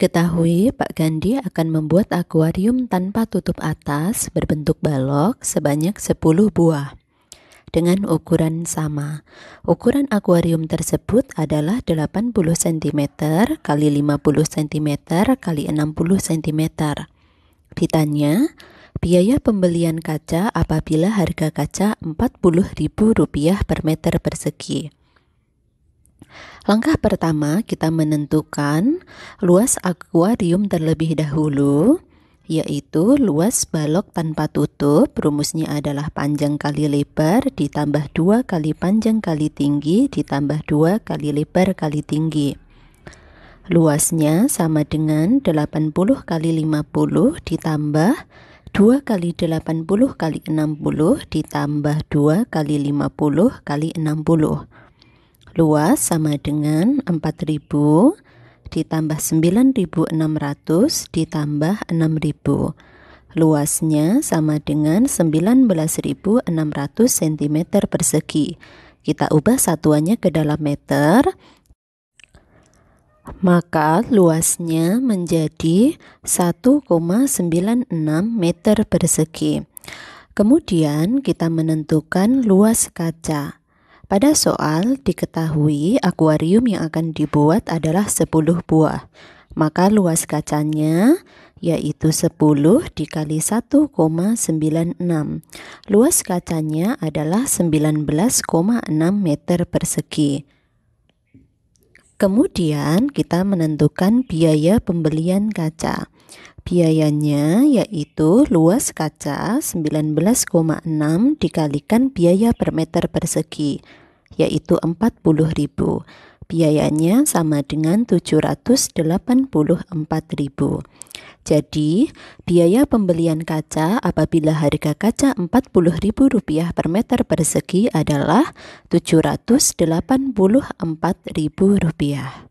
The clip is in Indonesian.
Diketahui Pak Gandhi akan membuat akuarium tanpa tutup atas berbentuk balok sebanyak 10 buah dengan ukuran sama. Ukuran akuarium tersebut adalah 80 cm x 50 cm x 60 cm. Ditanya, biaya pembelian kaca apabila harga kaca Rp40.000 per meter persegi. Langkah pertama, kita menentukan luas akuarium terlebih dahulu, yaitu luas balok tanpa tutup. Rumusnya adalah panjang kali lebar ditambah dua kali panjang kali tinggi ditambah dua kali lebar kali tinggi. Luasnya sama dengan 80 kali 50 ditambah 2 kali 80 kali 60 ditambah 2 kali 50 kali 60. Luas sama dengan 4000 ditambah 9600 ditambah 6000. Luasnya sama dengan 19.600 cm persegi. Kita ubah satuannya ke dalam meter, maka luasnya menjadi 1,96 meter persegi. Kemudian kita menentukan luas kaca. Pada soal diketahui akuarium yang akan dibuat adalah 10 buah. Maka luas kacanya yaitu 10 dikali 1,96. Luas kacanya adalah 19,6 meter persegi. Kemudian kita menentukan biaya pembelian kaca. Biayanya yaitu luas kaca 19,6 dikalikan biaya per meter persegi yaitu 40.000. Biayanya sama dengan 784.000. Jadi, biaya pembelian kaca apabila harga kaca Rp40.000 per meter persegi adalah Rp784.000.